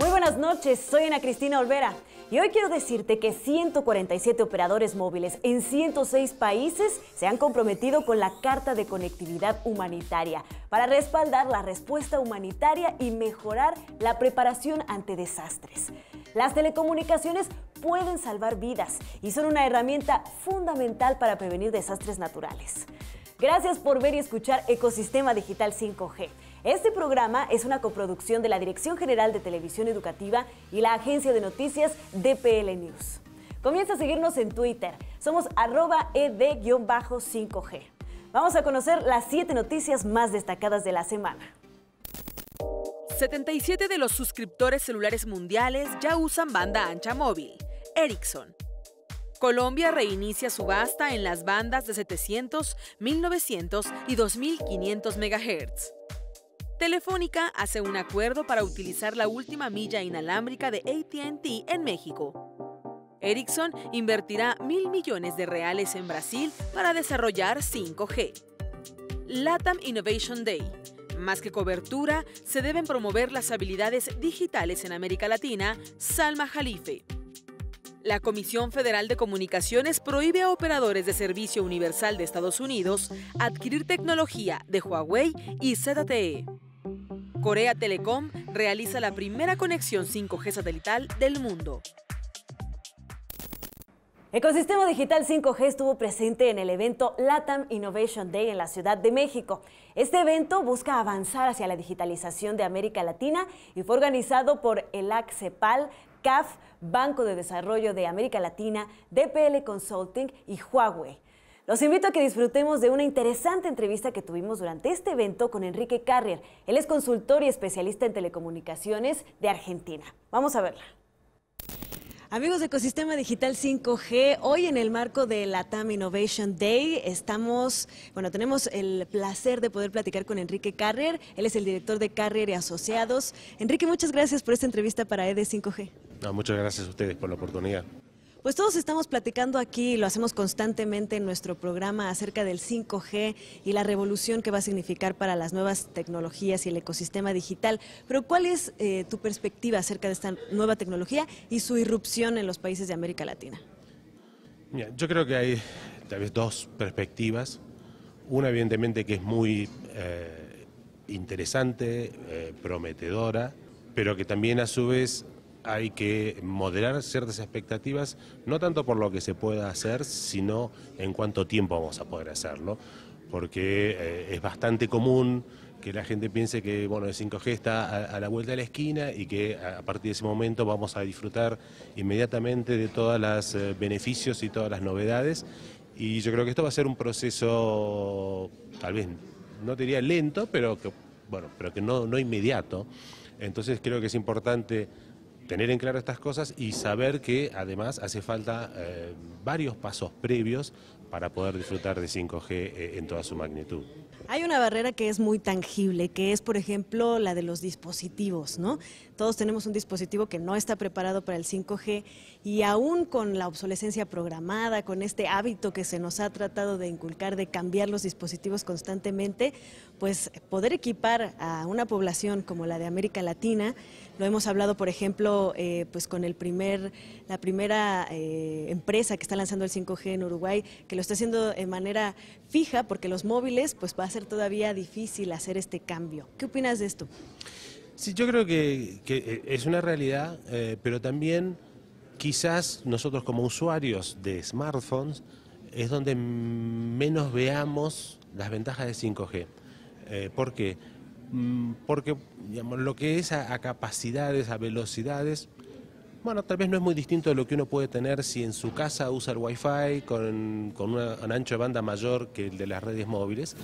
Muy buenas noches, soy Ana Cristina Olvera y hoy quiero decirte que 147 operadores móviles en 106 países se han comprometido con la Carta de Conectividad Humanitaria para respaldar la respuesta humanitaria y mejorar la preparación ante desastres. Las telecomunicaciones pueden salvar vidas y son una herramienta fundamental para prevenir desastres naturales. Gracias por ver y escuchar Ecosistema Digital 5G. Este programa es una coproducción de la Dirección General de Televisión Educativa y la agencia de noticias DPL News. Comienza a seguirnos en Twitter. Somos arroba ed-5G. Vamos a conocer las siete noticias más destacadas de la semana. 77 de los suscriptores celulares mundiales ya usan banda ancha móvil. Ericsson. Colombia reinicia su subasta en las bandas de 700, 1900 y 2500 MHz. Telefónica hace un acuerdo para utilizar la última milla inalámbrica de ATT en México. Ericsson invertirá mil millones de reales en Brasil para desarrollar 5G. LATAM Innovation Day. Más que cobertura, se deben promover las habilidades digitales en América Latina, Salma Jalife. La Comisión Federal de Comunicaciones prohíbe a operadores de servicio universal de Estados Unidos adquirir tecnología de Huawei y ZTE. Corea Telecom realiza la primera conexión 5G satelital del mundo. Ecosistema Digital 5G estuvo presente en el evento LATAM Innovation Day en la Ciudad de México. Este evento busca avanzar hacia la digitalización de América Latina y fue organizado por el ACCEPAL, CAF, Banco de Desarrollo de América Latina, DPL Consulting y Huawei. Los invito a que disfrutemos de una interesante entrevista que tuvimos durante este evento con Enrique Carrier. Él es consultor y especialista en telecomunicaciones de Argentina. Vamos a verla. Amigos de Ecosistema Digital 5G, hoy en el marco de la TAM Innovation Day estamos, bueno, tenemos el placer de poder platicar con Enrique Carrier. Él es el director de Carrier y Asociados. Enrique, muchas gracias por esta entrevista para ED 5G. muchas gracias a ustedes por la oportunidad. Pues todos estamos platicando aquí, lo hacemos constantemente en nuestro programa acerca del 5G y la revolución que va a significar para las nuevas tecnologías y el ecosistema digital. Pero ¿cuál es eh, tu perspectiva acerca de esta nueva tecnología y su irrupción en los países de América Latina? yo creo que hay tal vez dos perspectivas. Una evidentemente que es muy eh, interesante, eh, prometedora, pero que también a su vez hay que moderar ciertas expectativas, no tanto por lo que se pueda hacer, sino en cuánto tiempo vamos a poder hacerlo, porque eh, es bastante común que la gente piense que bueno, el 5G está a, la vuelta de la esquina y que a partir de ese momento vamos a disfrutar inmediatamente de todos los eh, beneficios y todas las novedades. Y yo creo que esto va a ser un proceso, tal vez, no sería lento, pero que, bueno, pero que no, no inmediato. Entonces creo que es importante tener en claro estas cosas y saber que además hace falta eh, varios pasos previos para poder disfrutar de 5G eh, en toda su magnitud. Hay una barrera que es muy tangible, que es, por ejemplo, la de los dispositivos, ¿no? Todos tenemos un dispositivo que no está preparado para el 5G y aún con la obsolescencia programada, con este hábito que se nos ha tratado de inculcar de cambiar los dispositivos constantemente, pues poder equipar a una población como la de América Latina, lo hemos hablado, por ejemplo, eh, pues con el primer, la primera eh, empresa que está lanzando el 5G en Uruguay, que lo está haciendo de manera fija, porque los móviles, pues va a ser todavía difícil hacer este cambio. ¿Qué opinas de esto? Sí, yo creo que, eh, es una realidad, pero también quizás nosotros como usuarios de smartphones es donde menos veamos las ventajas de 5G. Eh, ¿Por qué? Mm, porque digamos, lo que es a, capacidades, a velocidades, bueno, tal vez no es muy distinto de lo que uno puede tener si en su casa usa el Wi-Fi con, un ancho de banda mayor que el de las redes móviles.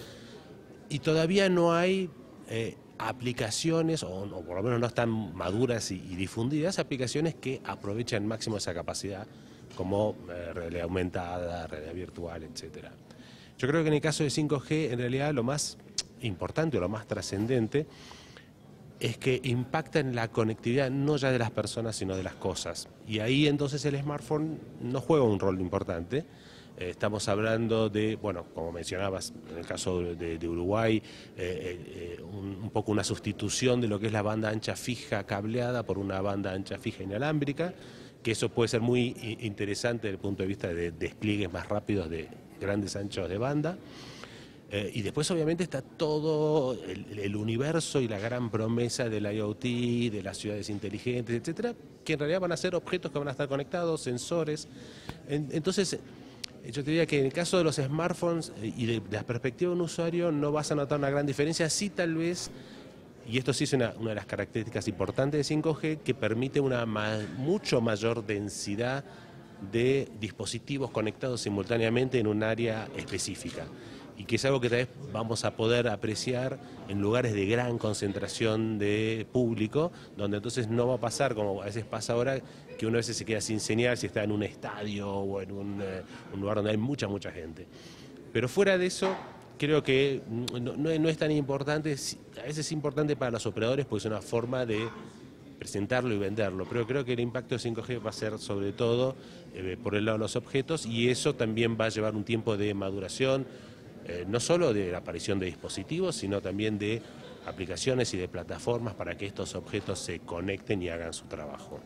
Y todavía no hay eh, aplicaciones, o, por lo menos no están maduras y, difundidas, aplicaciones que aprovechen máximo esa capacidad, como red eh, realidad aumentada, red virtual, etc. Yo creo que en el caso de 5G, en realidad lo más importante o lo más trascendente es que impacta en la conectividad no ya de las personas, sino de las cosas. Y ahí entonces el smartphone no juega un rol importante. Eh, estamos hablando de, bueno, como mencionabas, en el caso de, Uruguay, eh, eh, un, un, poco una sustitución de lo que es la banda ancha fija cableada por una banda ancha fija inalámbrica, que eso puede ser muy interesante desde el punto de vista de despliegues más rápidos de grandes anchos de banda. Eh, y después obviamente está todo el, universo y la gran promesa del IoT, de las ciudades inteligentes, etcétera, que en realidad van a ser objetos que van a estar conectados, sensores. entonces, eh, yo te diría que en el caso de los smartphones eh, y de, la perspectiva de un usuario no vas a notar una gran diferencia, sí tal vez, y esto sí es una, de las características importantes de 5G, que permite una mucho mayor densidad de dispositivos conectados simultáneamente en un área específica y que es algo que tal vez vamos a poder apreciar en lugares de gran concentración de público, donde entonces no va a pasar, como a veces pasa ahora, que uno a veces se queda sin señal si está en un estadio o en un, eh, lugar donde hay mucha, mucha gente. Pero fuera de eso, creo que no, es tan importante, a veces es importante para los operadores porque es una forma de presentarlo y venderlo, pero creo que el impacto de 5G va a ser sobre todo eh, por el lado de los objetos y eso también va a llevar un tiempo de maduración, eh, no solo de la aparición de dispositivos, sino también de aplicaciones y de plataformas para que estos objetos se conecten y hagan su trabajo.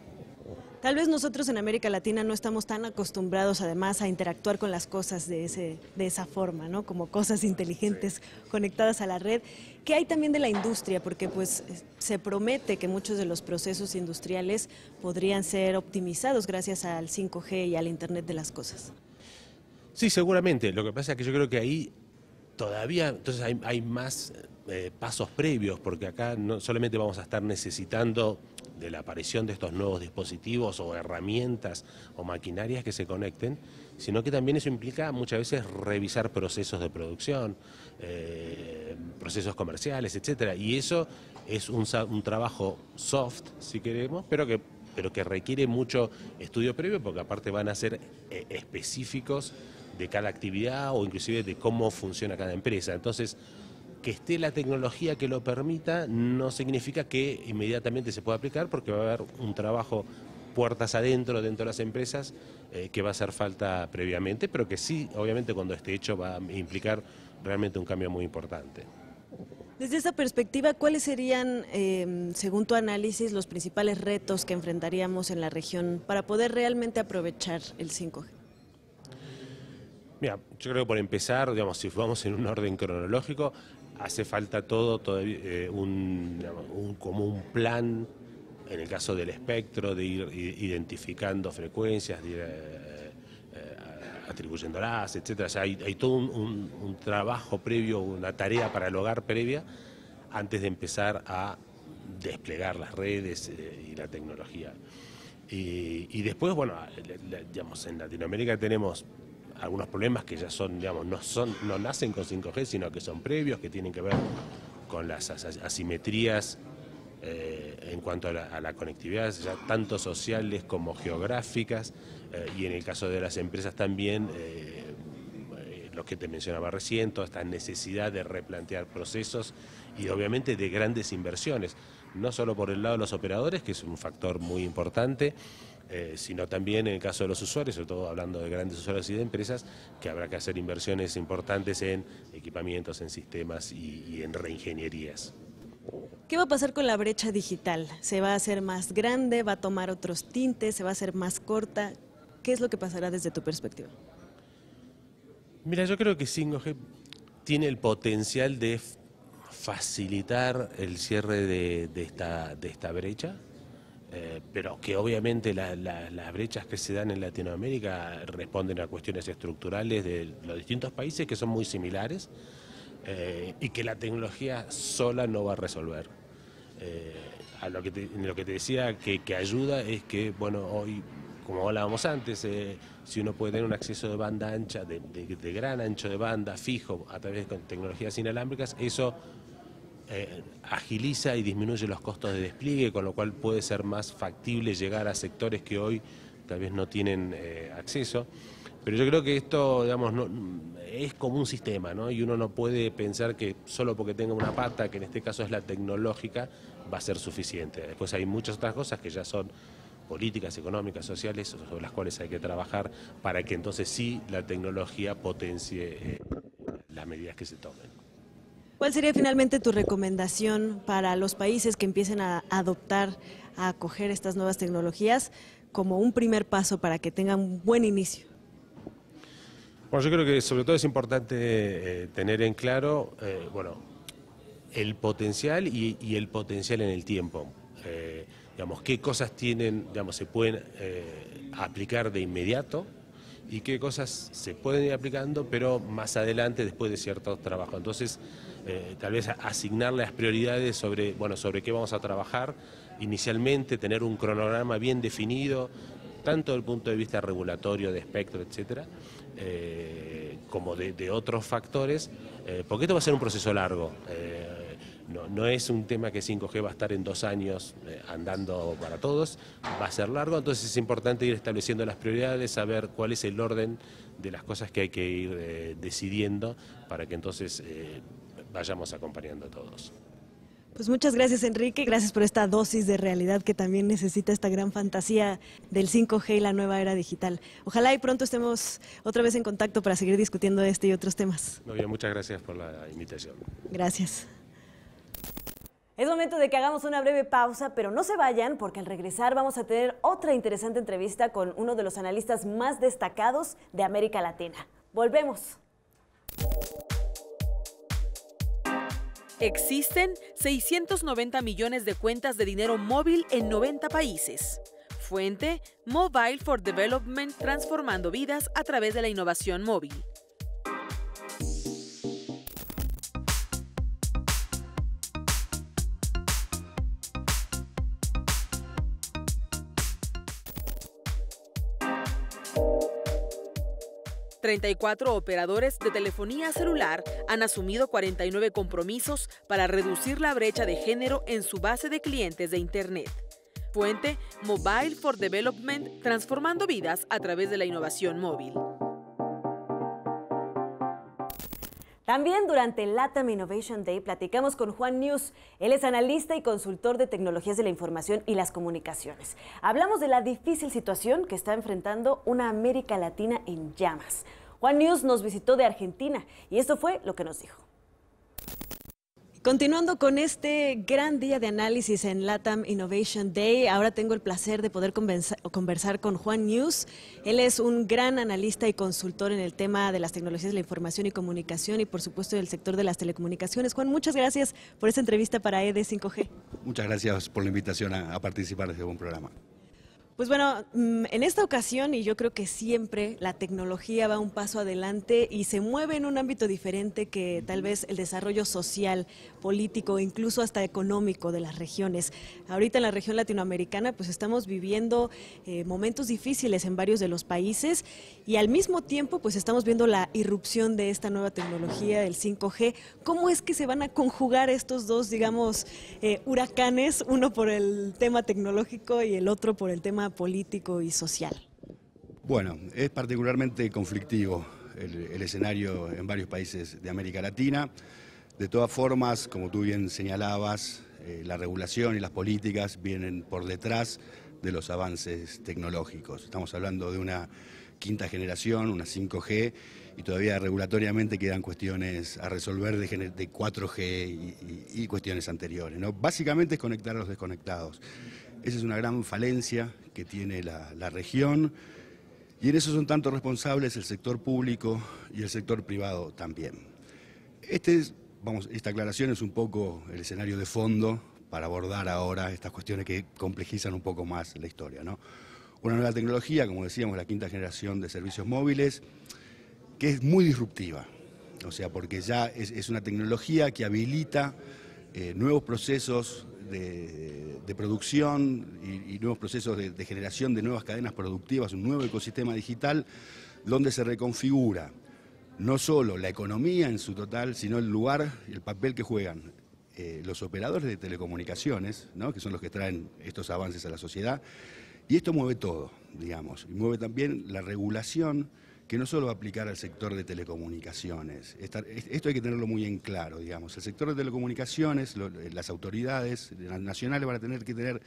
Tal vez nosotros en América Latina no estamos tan acostumbrados además a interactuar con las cosas de, ese, de esa forma, ¿no? Como cosas inteligentes conectadas a la red. ¿Qué hay también de la industria? Porque pues se promete que muchos de los procesos industriales podrían ser optimizados gracias al 5G y al Internet de las cosas. Sí, seguramente. Lo que pasa es que yo creo que ahí todavía, entonces hay, más eh, pasos previos, porque acá no solamente vamos a estar necesitando de la aparición de estos nuevos dispositivos o herramientas o maquinarias que se conecten, sino que también eso implica muchas veces revisar procesos de producción, eh, procesos comerciales, etcétera. Y eso es un trabajo soft, si queremos, pero que pero que requiere mucho estudio previo porque aparte van a ser eh, específicos de cada actividad o inclusive de cómo funciona cada empresa. Entonces, que esté la tecnología que lo permita no significa que inmediatamente se pueda aplicar porque va a haber un trabajo puertas adentro dentro de las empresas eh, que va a hacer falta previamente, pero que sí, obviamente cuando esté hecho va a implicar realmente un cambio muy importante. Desde esa perspectiva, ¿cuáles serían, em, según tu análisis, los principales retos que enfrentaríamos en la región para poder realmente aprovechar el 5G? Mira, yo creo que por empezar, digamos, si vamos en un orden cronológico, hace falta todo, eh, un, digamos, como un plan, en el caso del espectro, de ir identificando frecuencias, de eh, distribuyéndolas, etcétera. O sea, hay, todo un, trabajo previo, una tarea para el hogar previa, antes de empezar a desplegar las redes eh, y la tecnología. Y, después, bueno, digamos, en Latinoamérica tenemos algunos problemas que ya son, digamos, no son, no nacen con 5G, sino que son previos, que tienen que ver con las asimetrías eh, en cuanto a la, conectividad, ya tanto sociales como geográficas, eh, y en el caso de las empresas también, eh, lo que te mencionaba recién, toda esta necesidad de replantear procesos y obviamente de grandes inversiones, no solo por el lado de los operadores, que es un factor muy importante, sino también en el caso de los usuarios, sobre todo hablando de grandes usuarios y de empresas, que habrá que hacer inversiones importantes en equipamientos, en sistemas y en reingenierías. ¿Qué va a pasar con la brecha digital? ¿Se va a hacer más grande? ¿Va a tomar otros tintes? ¿Se va a hacer más corta? ¿Qué es lo que pasará desde tu perspectiva? Mira, yo creo que 5G tiene el potencial de facilitar el cierre de, de, esta, brecha, eh, pero que obviamente las brechas que se dan en Latinoamérica responden a cuestiones estructurales de los distintos países que son muy similares. Eh, y que la tecnología sola no va a resolver. Eh, a lo que, te, decía que, ayuda es que, bueno, hoy, como hablábamos antes, eh, si uno puede tener un acceso de banda ancha, de, gran ancho de banda, fijo, a través de tecnologías inalámbricas, eso agiliza y disminuye los costos de despliegue, con lo cual puede ser más factible llegar a sectores que hoy tal vez no tienen acceso. Pero yo creo que esto, digamos, no, es como un sistema, Y uno no puede pensar que solo porque tenga una pata, que en este caso es la tecnológica, va a ser suficiente. Después hay muchas otras cosas que ya son políticas económicas, sociales, sobre las cuales hay que trabajar para que entonces sí la tecnología potencie eh, las medidas que se tomen. ¿Cuál sería finalmente tu recomendación para los países que empiecen a adoptar, a acoger estas nuevas tecnologías como un primer paso para que tengan un buen inicio? Bueno, yo creo que sobre todo es importante eh, tener en claro, eh, bueno, el potencial y, el potencial en el tiempo. Eh, digamos, qué cosas tienen, digamos, se pueden aplicar de inmediato y qué cosas se pueden ir aplicando, pero más adelante después de cierto trabajo. Entonces, tal vez asignar las prioridades sobre, bueno, sobre qué vamos a trabajar, inicialmente tener un cronograma bien definido, tanto desde el punto de vista regulatorio, de espectro, etcétera, eh, como de, otros factores, eh, porque esto va a ser un proceso largo. Eh, no, es un tema que 5G va a estar en dos años andando para todos, va a ser largo, entonces es importante ir estableciendo las prioridades, saber cuál es el orden de las cosas que hay que ir decidiendo para que entonces vayamos acompañando a todos. Pues muchas gracias Enrique, gracias por esta dosis de realidad que también necesita esta gran fantasía del 5G y la nueva era digital. Ojalá y pronto estemos otra vez en contacto para seguir discutiendo este y otros temas. No, muchas gracias por la invitación. Gracias. Es momento de que hagamos una breve pausa, pero no se vayan porque al regresar vamos a tener otra interesante entrevista con uno de los analistas más destacados de América Latina. Volvemos. Existen 690 millones de cuentas de dinero móvil en 90 países. Fuente, Mobile for Development, transformando vidas a través de la innovación móvil. 34 operadores de telefonía celular han asumido 49 compromisos para reducir la brecha de género en su base de clientes de Internet. Fuente Mobile for Development, transformando vidas a través de la innovación móvil. También durante el LATAM Innovation Day platicamos con Juan News. Él es analista y consultor de tecnologías de la información y las comunicaciones. Hablamos de la difícil situación que está enfrentando una América Latina en llamas. Juan News nos visitó de Argentina y esto fue lo que nos dijo. Continuando con este gran día de análisis en LATAM Innovation Day, ahora tengo el placer de poder conversar con Juan News. Él es un gran analista y consultor en el tema de las tecnologías de la información y comunicación y por supuesto del sector de las telecomunicaciones. Juan, muchas gracias por esta entrevista para ED5G. Muchas gracias por la invitación a, a participar de este buen programa. Pues bueno, mm, en esta ocasión, y yo creo que siempre, la tecnología va un paso adelante y se mueve en un ámbito diferente que tal vez el desarrollo social, político, incluso hasta económico de las regiones. Ahorita en la región latinoamericana, pues estamos viviendo eh, momentos difíciles en varios de los países y al mismo tiempo, pues estamos viendo la irrupción de esta nueva tecnología, el 5G. ¿Cómo es que se van a conjugar estos dos, digamos, eh, huracanes, uno por el tema tecnológico y el otro por el tema político y social? Bueno, es particularmente conflictivo el, escenario en varios países de América Latina. De todas formas, como tú bien señalabas, eh, la regulación y las políticas vienen por detrás de los avances tecnológicos. Estamos hablando de una quinta generación, una 5G, y todavía regulatoriamente quedan cuestiones a resolver de, de 4G y, cuestiones anteriores. ¿no? Básicamente es conectar a los desconectados. Esa es una gran falencia que tiene la, región y en eso son tanto responsables el sector público y el sector privado también. Este vamos, esta aclaración es un poco el escenario de fondo para abordar ahora estas cuestiones que complejizan un poco más la historia. ¿no? Una nueva tecnología, como decíamos, la quinta generación de servicios móviles, que es muy disruptiva, o sea, porque ya es, una tecnología que habilita eh, nuevos procesos de, producción y, nuevos procesos de, generación de nuevas cadenas productivas, un nuevo ecosistema digital donde se reconfigura no solo la economía en su total, sino el lugar el papel que juegan eh, los operadores de telecomunicaciones, ¿no? que son los que traen estos avances a la sociedad. Y esto mueve todo, digamos, y mueve también la regulación que no solo va a aplicar al sector de telecomunicaciones, esto hay que tenerlo muy en claro, digamos, el sector de telecomunicaciones, eh, las autoridades nacionales van a tener que tener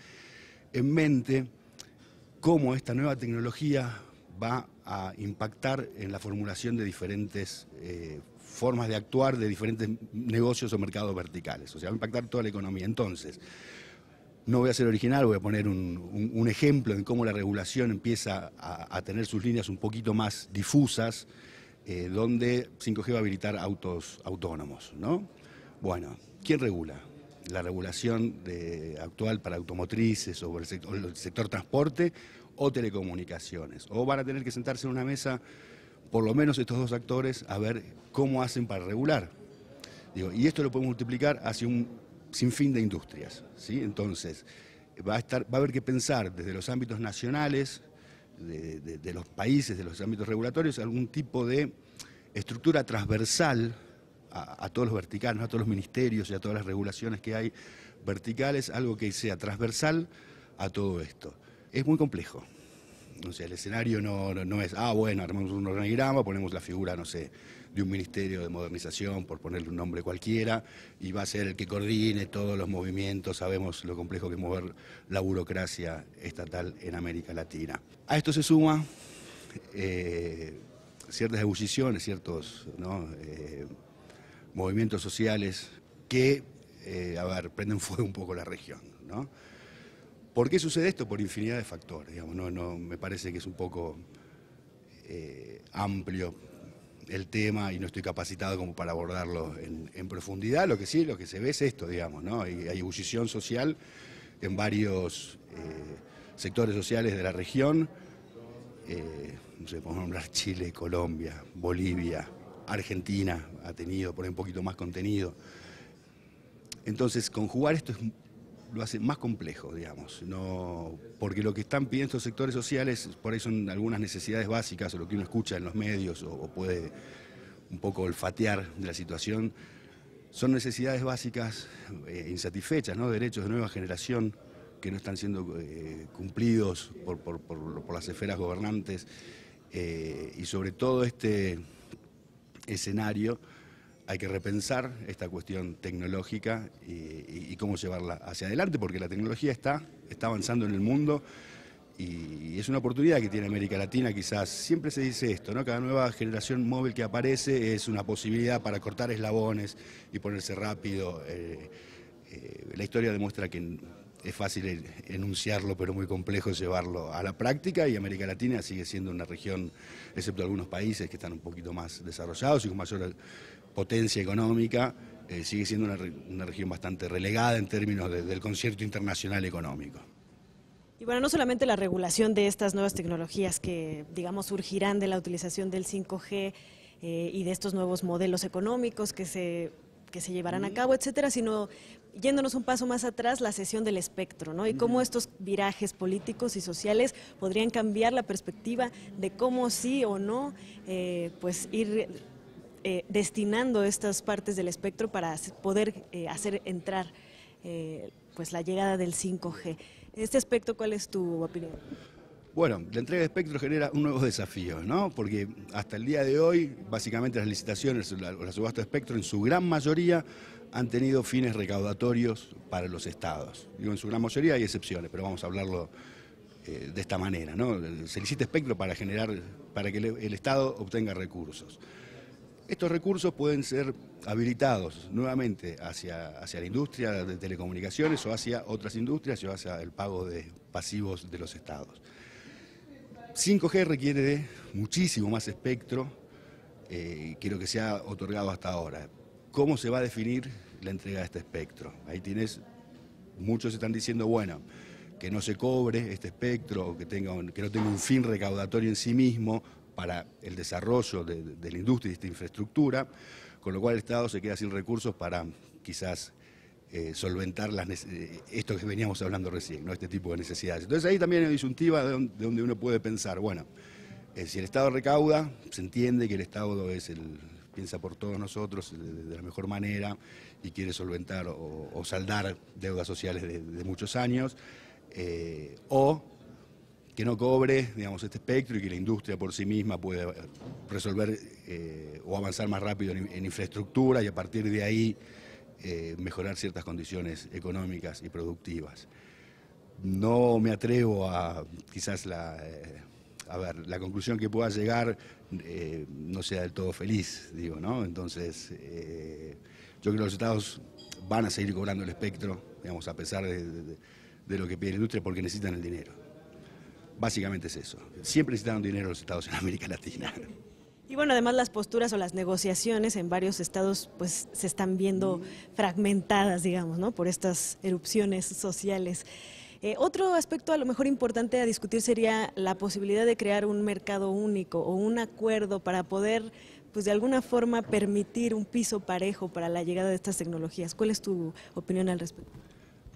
en mente cómo esta nueva tecnología va a impactar en la formulación de diferentes eh, formas de actuar de diferentes negocios o mercados verticales, o sea, va a impactar toda la economía. Entonces, no voy a ser original, voy a poner un, ejemplo de cómo la regulación empieza a, tener sus líneas un poquito más difusas, eh, donde 5G va a habilitar autos autónomos, ¿no? Bueno, ¿quién regula? ¿La regulación actual para automotrices o el, sector, sector transporte o telecomunicaciones? ¿O van a tener que sentarse en una mesa, por lo menos estos dos actores, a ver cómo hacen para regular? Digo, y esto lo podemos multiplicar hacia un sin fin de industrias. ¿sí? Entonces, va a, estar, va a haber que pensar desde los ámbitos nacionales, de, los países, de los ámbitos regulatorios, algún tipo de estructura transversal a, todos los verticales, a todos los ministerios y a todas las regulaciones que hay verticales, algo que sea transversal a todo esto. Es muy complejo. Entonces el escenario no, no es, ah, bueno, armamos un organigrama, ponemos la figura, no sé, de un Ministerio de Modernización, por ponerle un nombre cualquiera, y va a ser el que coordine todos los movimientos, sabemos lo complejo que es mover la burocracia estatal en América Latina. A esto se suma eh, ciertas ebulliciones, ciertos eh, movimientos sociales que, eh, a ver, prenden fuego un poco la región, ¿Por qué sucede esto? Por infinidad de factores, no, me parece que es un poco amplio el tema y no estoy capacitado como para abordarlo en, profundidad. Lo que sí, lo que se ve es esto, digamos, ¿no? Hay, hay ebullición social en varios eh, sectores sociales de la región. Eh, no sé, podemos nombrar Chile, Colombia, Bolivia, Argentina ha tenido por ahí un poquito más contenido. Entonces, conjugar esto es lo hace más complejo, digamos. No, porque lo que están pidiendo estos sectores sociales por ahí son algunas necesidades básicas o lo que uno escucha en los medios o, puede un poco olfatear de la situación. Son necesidades básicas eh, insatisfechas, ¿no? derechos de nueva generación que no están siendo eh, cumplidos por, las esferas gobernantes eh, y sobre todo este escenario hay que repensar esta cuestión tecnológica y, cómo llevarla hacia adelante, porque la tecnología está, está avanzando en el mundo y, es una oportunidad que tiene América Latina quizás. Siempre se dice esto, ¿no? Cada nueva generación móvil que aparece es una posibilidad para cortar eslabones y ponerse rápido. Eh, eh, la historia demuestra que es fácil enunciarlo, pero muy complejo llevarlo a la práctica y América Latina sigue siendo una región, excepto algunos países que están un poquito más desarrollados y con mayor potencia económica, eh, sigue siendo una, región bastante relegada en términos del concierto internacional económico. Y bueno, no solamente la regulación de estas nuevas tecnologías que, digamos, surgirán de la utilización del 5G eh, y de estos nuevos modelos económicos que se, se llevarán a cabo, etcétera, sino yéndonos un paso más atrás, la sesión del espectro, ¿no? Y cómo estos virajes políticos y sociales podrían cambiar la perspectiva de cómo sí o no, eh, pues ir eh, destinando estas partes del espectro para poder eh, hacer entrar eh, pues la llegada del 5G. En este aspecto, ¿cuál es tu opinión? Bueno, la entrega de espectro genera nuevo desafío, ¿no? Porque hasta el día de hoy, básicamente las licitaciones o la, de espectro en su gran mayoría han tenido fines recaudatorios para los estados. Digo, en su gran mayoría hay excepciones, pero vamos a hablarlo de esta manera, ¿no? Se licita espectro para generar, para que el estado obtenga recursos. Estos recursos pueden ser habilitados nuevamente hacia, hacia la industria de telecomunicaciones o hacia otras industrias o hacia el pago de pasivos de los estados. 5G requiere de muchísimo más espectro eh, que lo que se ha otorgado hasta ahora. ¿Cómo se va a definir la entrega de este espectro? Ahí tienes, muchos están diciendo, bueno, que no se cobre este espectro, que, tenga que no tenga un fin recaudatorio en sí mismo, para el desarrollo de, la industria y de esta infraestructura, con lo cual el Estado se queda sin recursos para quizás eh, solventar las, eh, esto que veníamos hablando recién, ¿no? este tipo de necesidades. Entonces ahí también hay disuntiva de donde, uno puede pensar, bueno, eh, si el Estado recauda, se entiende que el Estado es el piensa por todos nosotros de, la mejor manera y quiere solventar o, saldar deudas sociales de, de muchos años, o que no cobre digamos, este espectro y que la industria por sí misma pueda resolver eh, o avanzar más rápido en, infraestructura y a partir de ahí eh, mejorar ciertas condiciones económicas y productivas. No me atrevo a quizás la, eh, a ver, la conclusión que pueda llegar no sea del todo feliz, digo, ¿no? Entonces, yo creo que los estados van a seguir cobrando el espectro, digamos, a pesar de, de lo que pide la industria porque necesitan el dinero. Básicamente es eso. Siempre necesitaron dinero los estados en América Latina. Y bueno, además las posturas o las negociaciones en varios estados pues se están viendo fragmentadas, digamos, ¿no? Por estas erupciones sociales. Eh, otro aspecto a lo mejor importante a discutir sería la posibilidad de crear un mercado único o un acuerdo para poder, pues de alguna forma, permitir un piso parejo para la llegada de estas tecnologías. ¿Cuál es tu opinión al respecto?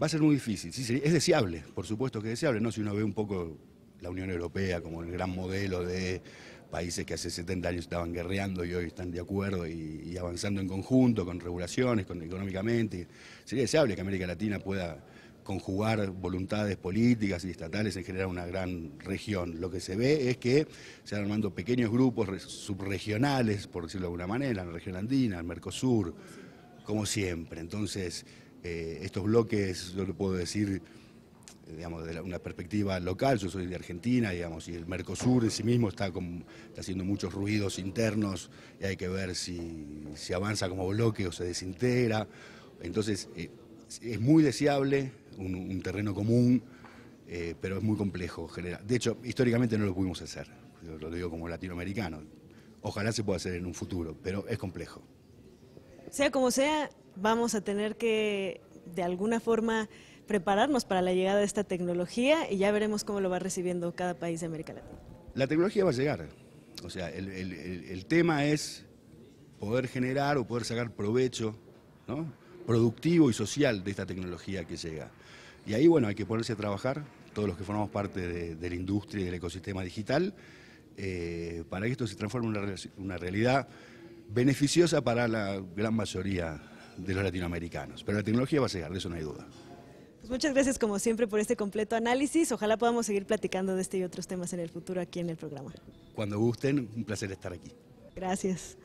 Va a ser muy difícil, sí, es deseable, por supuesto que es deseable, ¿no? Si uno ve un poco la Unión Europea como el gran modelo de países que hace 70 años estaban guerreando y hoy están de acuerdo y, avanzando en conjunto con regulaciones, con, económicamente. Sería deseable que América Latina pueda conjugar voluntades políticas y estatales en generar una gran región. Lo que se ve es que se han armando pequeños grupos subregionales, por decirlo de alguna manera, en la región andina, en Mercosur, como siempre. Entonces, eh, estos bloques, yo le puedo decir, digamos, de una perspectiva local, yo soy de Argentina, digamos, y el Mercosur en sí mismo está, haciendo muchos ruidos internos y hay que ver si, si avanza como bloque o se desintegra. Entonces, eh, es muy deseable un, terreno común, eh, pero es muy complejo. Generar. De hecho, históricamente no lo pudimos hacer, lo digo como latinoamericano. Ojalá se pueda hacer en un futuro, pero es complejo. Sea como sea, vamos a tener que, de alguna forma, prepararnos para la llegada de esta tecnología y ya veremos cómo lo va recibiendo cada país de América Latina. La tecnología va a llegar. O sea, el, tema es poder generar o poder sacar provecho ¿no? productivo y social de esta tecnología que llega. Y ahí, bueno, hay que ponerse a trabajar, todos los que formamos parte de, la industria y del ecosistema digital, eh, para que esto se transforme en una, una realidad beneficiosa para la gran mayoría de los latinoamericanos. Pero la tecnología va a llegar, de eso no hay duda. Pues muchas gracias como siempre por este completo análisis. Ojalá podamos seguir platicando de este y otros temas en el futuro aquí en el programa. Cuando gusten, un placer estar aquí. Gracias.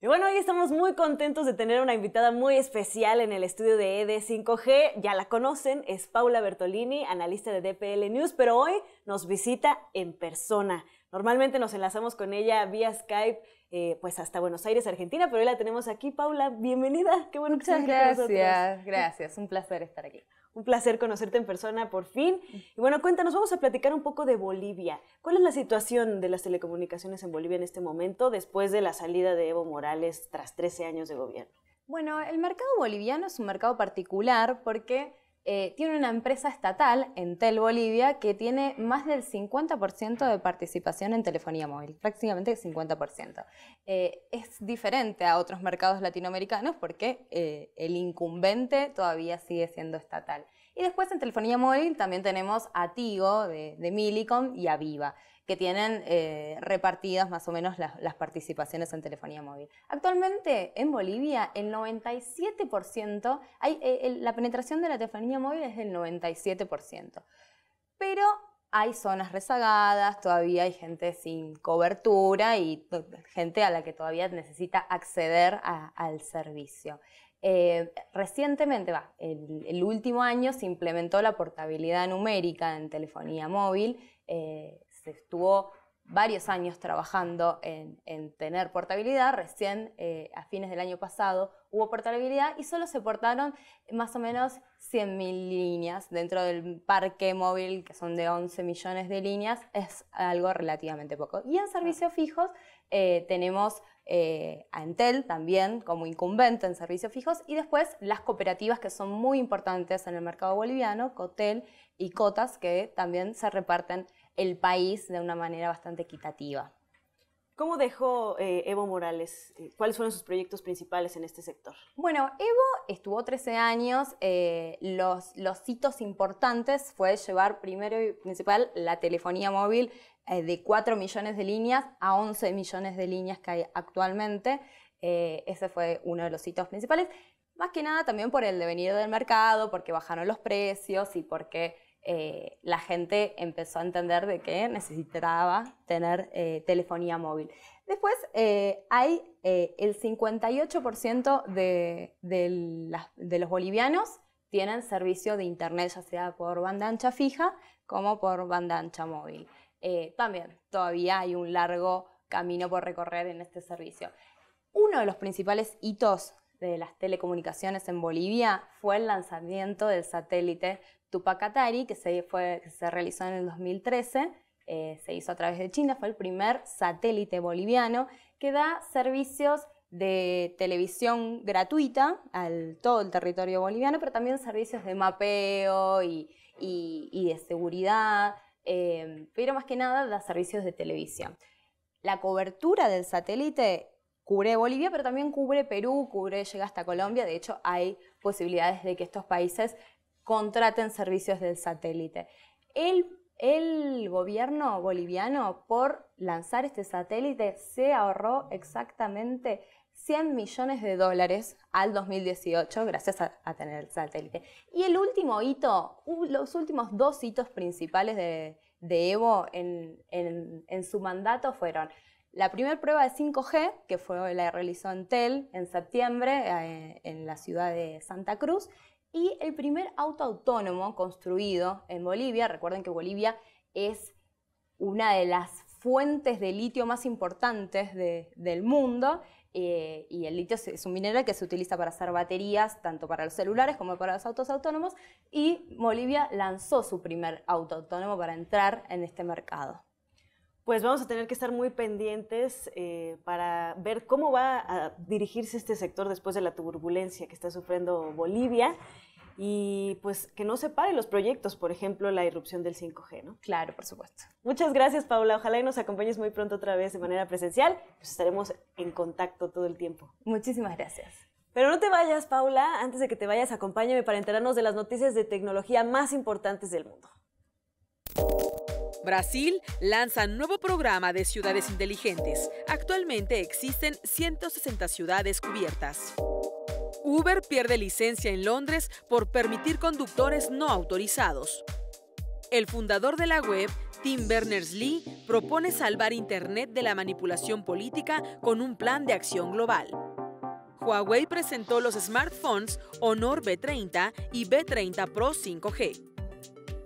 Y bueno, hoy estamos muy contentos de tener una invitada muy especial en el estudio de ED5G. Ya la conocen, es Paula Bertolini, analista de DPL News, pero hoy nos visita en persona. Normalmente nos enlazamos con ella vía Skype eh, pues hasta Buenos Aires, Argentina, pero hoy la tenemos aquí. Paula, bienvenida, qué bueno que estás aquí gracias, Gracias, un placer estar aquí. Un placer conocerte en persona por fin. Mm. Y bueno, cuéntanos, vamos a platicar un poco de Bolivia. ¿Cuál es la situación de las telecomunicaciones en Bolivia en este momento después de la salida de Evo Morales tras 13 años de gobierno? Bueno, el mercado boliviano es un mercado particular porque eh, tiene una empresa estatal, Entel Bolivia, que tiene más del 50% de participación en telefonía móvil, prácticamente el 50%. Eh, es diferente a otros mercados latinoamericanos porque eh, el incumbente todavía sigue siendo estatal. Y después en telefonía móvil también tenemos a Tigo de, de Milicom y a Viva que tienen eh, repartidas más o menos las, participaciones en telefonía móvil. Actualmente en Bolivia el 97%, hay, eh, la penetración de la telefonía móvil es del 97%, pero hay zonas rezagadas, todavía hay gente sin cobertura y eh, gente a la que todavía necesita acceder al servicio. recientemente, va, el, último año se implementó la portabilidad numérica en telefonía móvil se estuvo varios años trabajando en, tener portabilidad, recién eh, a fines del año pasado hubo portabilidad y solo se portaron más o menos 100.000 líneas dentro del parque móvil, que son de 11 millones de líneas, es algo relativamente poco. Y en servicios fijos eh, tenemos eh, a Entel también como incumbente en servicios fijos y después las cooperativas que son muy importantes en el mercado boliviano, Cotel y Cotas, que también se reparten el país de una manera bastante equitativa. ¿Cómo dejó eh, Evo Morales? Eh, ¿Cuáles fueron sus proyectos principales en este sector? Bueno, Evo estuvo 13 años. Eh, los, los hitos importantes fue llevar primero y principal la telefonía móvil de 4 millones de líneas a 11 millones de líneas que hay actualmente. ese fue uno de los hitos principales. Más que nada también por el devenir del mercado, porque bajaron los precios y porque eh, la gente empezó a entender de que necesitaba tener eh, telefonía móvil. Después eh, hay el 58% de, los bolivianos tienen servicio de internet, ya sea por banda ancha fija como por banda ancha móvil. también todavía hay un largo camino por recorrer en este servicio. Uno de los principales hitos de las telecomunicaciones en Bolivia fue el lanzamiento del satélite Tupac que se, fue, se realizó en el 2013, eh, se hizo a través de China, fue el primer satélite boliviano que da servicios de televisión gratuita al todo el territorio boliviano, pero también servicios de mapeo y, de seguridad, eh, pero más que nada da servicios de televisión. La cobertura del satélite cubre Bolivia, pero también cubre Perú, cubre, llega hasta Colombia, de hecho hay posibilidades de que estos países contraten servicios del satélite. El, gobierno boliviano, por lanzar este satélite, se ahorró exactamente 100 millones de dólares al 2018 gracias a, tener el satélite. Y el último hito, los últimos dos hitos principales de, Evo en, su mandato fueron la primera prueba de 5G, que fue la realizó en TEL en septiembre eh, en la ciudad de Santa Cruz, y el primer auto autónomo construido en Bolivia. Recuerden que Bolivia es una de las fuentes de litio más importantes del mundo eh, y el litio es un mineral que se utiliza para hacer baterías, tanto para los celulares como para los autos autónomos, y Bolivia lanzó su primer auto autónomo para entrar en este mercado pues vamos a tener que estar muy pendientes eh, para ver cómo va a dirigirse este sector después de la turbulencia que está sufriendo Bolivia y pues que no se paren los proyectos, por ejemplo, la irrupción del 5G, ¿no? Claro, por supuesto. Muchas gracias, Paula. Ojalá y nos acompañes muy pronto otra vez de manera presencial. estaremos en contacto todo el tiempo. Muchísimas gracias. Pero no te vayas, Paula. Antes de que te vayas, acompáñame para enterarnos de las noticias de tecnología más importantes del mundo. Brasil lanza nuevo programa de ciudades inteligentes. Actualmente existen 160 ciudades cubiertas. Uber pierde licencia en Londres por permitir conductores no autorizados. El fundador de la web, Tim Berners-Lee, propone salvar Internet de la manipulación política con un plan de acción global. Huawei presentó los smartphones Honor B30 y B30 Pro 5G.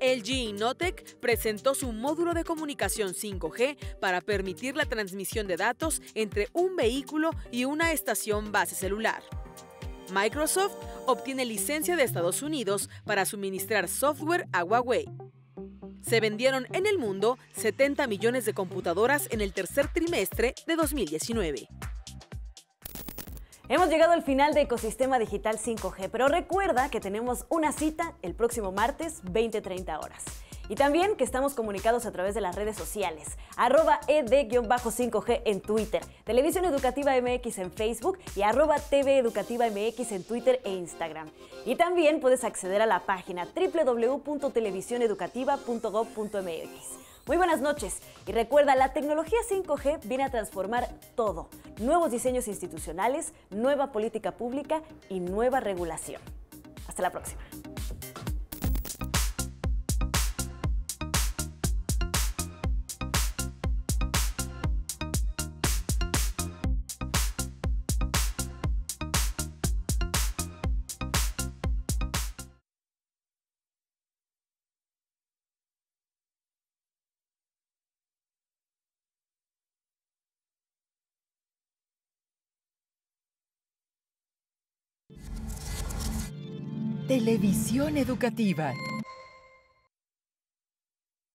LG Innotec presentó su módulo de comunicación 5G para permitir la transmisión de datos entre un vehículo y una estación base celular. Microsoft obtiene licencia de Estados Unidos para suministrar software a Huawei. Se vendieron en el mundo 70 millones de computadoras en el tercer trimestre de 2019. Hemos llegado al final de Ecosistema Digital 5G, pero recuerda que tenemos una cita el próximo martes 20-30 horas. Y también que estamos comunicados a través de las redes sociales, arroba ed-5G en Twitter, Televisión Educativa MX en Facebook y arroba TV Educativa MX en Twitter e Instagram. Y también puedes acceder a la página www.televisioneducativa.gov.mx. Muy buenas noches y recuerda, la tecnología 5G viene a transformar todo, nuevos diseños institucionales, nueva política pública y nueva regulación. Hasta la próxima. Televisión Educativa.